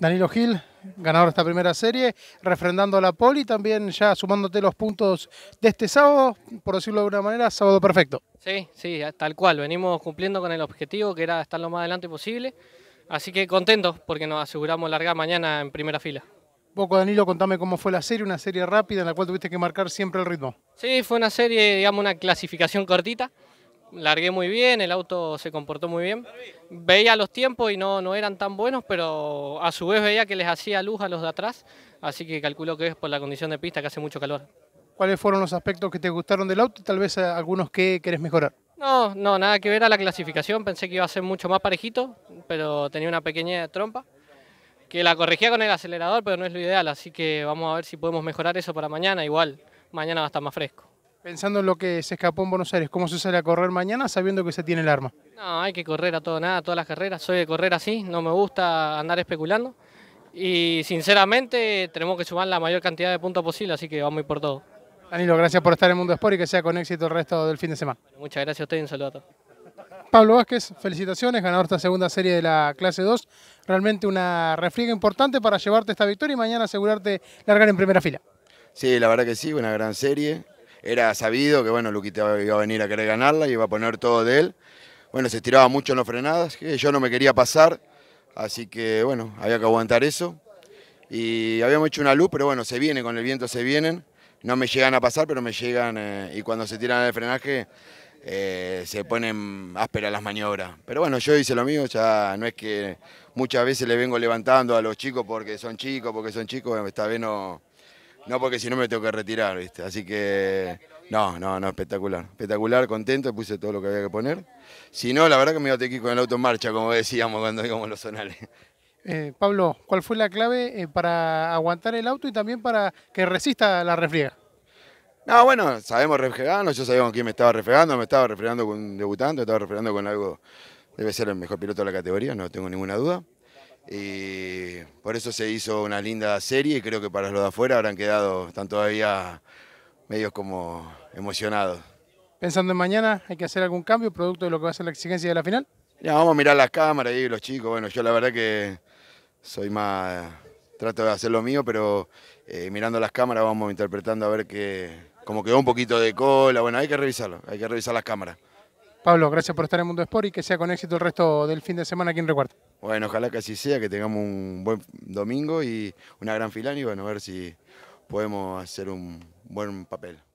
Danilo Gil, ganador de esta primera serie, refrendando la poli, también ya sumándote los puntos de este sábado, por decirlo de una manera, sábado perfecto. Sí, sí, tal cual, venimos cumpliendo con el objetivo que era estar lo más adelante posible, así que contentos porque nos aseguramos largar mañana en primera fila. Poco Danilo, contame cómo fue la serie, una serie rápida en la cual tuviste que marcar siempre el ritmo. Sí, fue una serie, digamos, una clasificación cortita largué muy bien, el auto se comportó muy bien. Veía los tiempos y no, no eran tan buenos, pero a su vez veía que les hacía luz a los de atrás, así que calculo que es por la condición de pista que hace mucho calor. ¿Cuáles fueron los aspectos que te gustaron del auto y tal vez eh, algunos que querés mejorar? No, no, nada que ver a la clasificación, pensé que iba a ser mucho más parejito, pero tenía una pequeña trompa que la corregía con el acelerador, pero no es lo ideal, así que vamos a ver si podemos mejorar eso para mañana, igual mañana va a estar más fresco. Pensando en lo que se escapó en Buenos Aires, ¿cómo se sale a correr mañana sabiendo que se tiene el arma? No, hay que correr a todo nada, todas las carreras. Soy de correr así, no me gusta andar especulando. Y sinceramente tenemos que sumar la mayor cantidad de puntos posible, así que vamos a por todo. Danilo, gracias por estar en Mundo Sport y que sea con éxito el resto del fin de semana. muchas gracias a usted y un saludo a todos. Pablo Vázquez, felicitaciones, ganador de esta segunda serie de la clase 2. Realmente una refriega importante para llevarte esta victoria y mañana asegurarte largar en primera fila. Sí, la verdad que sí, una gran serie era sabido que bueno, Luquita iba a venir a querer ganarla y iba a poner todo de él. Bueno, se estiraba mucho en los frenadas, que yo no me quería pasar, así que bueno, había que aguantar eso. Y habíamos hecho una luz, pero bueno, se viene, con el viento se vienen. No me llegan a pasar, pero me llegan eh, y cuando se tiran al frenaje eh, se ponen ásperas las maniobras. Pero bueno, yo hice lo mío, ya no es que muchas veces le vengo levantando a los chicos porque son chicos, porque son chicos, me está viendo no, porque si no me tengo que retirar, ¿viste? Así que. No, no, no, espectacular. Espectacular, contento, puse todo lo que había que poner. Si no, la verdad que me iba a tener que con el auto en marcha, como decíamos cuando íbamos los zonales. Eh, Pablo, ¿cuál fue la clave eh, para aguantar el auto y también para que resista la refriega? No, bueno, sabemos refregarnos, yo sabía con quién me estaba refregando, me estaba refriegando con un debutante, me estaba refriegando con algo, debe ser el mejor piloto de la categoría, no tengo ninguna duda. Y eh, por eso se hizo una linda serie y creo que para los de afuera habrán quedado, están todavía medios como emocionados. Pensando en mañana, ¿hay que hacer algún cambio producto de lo que va a ser la exigencia de la final? Ya, vamos a mirar las cámaras y los chicos. Bueno, yo la verdad que soy más. Trato de hacer lo mío, pero eh, mirando las cámaras vamos interpretando a ver que. Como quedó un poquito de cola. Bueno, hay que revisarlo, hay que revisar las cámaras. Pablo, gracias por estar en Mundo Sport y que sea con éxito el resto del fin de semana aquí en Recuerdo. Bueno, ojalá que así sea, que tengamos un buen domingo y una gran fila y bueno, a ver si podemos hacer un buen papel.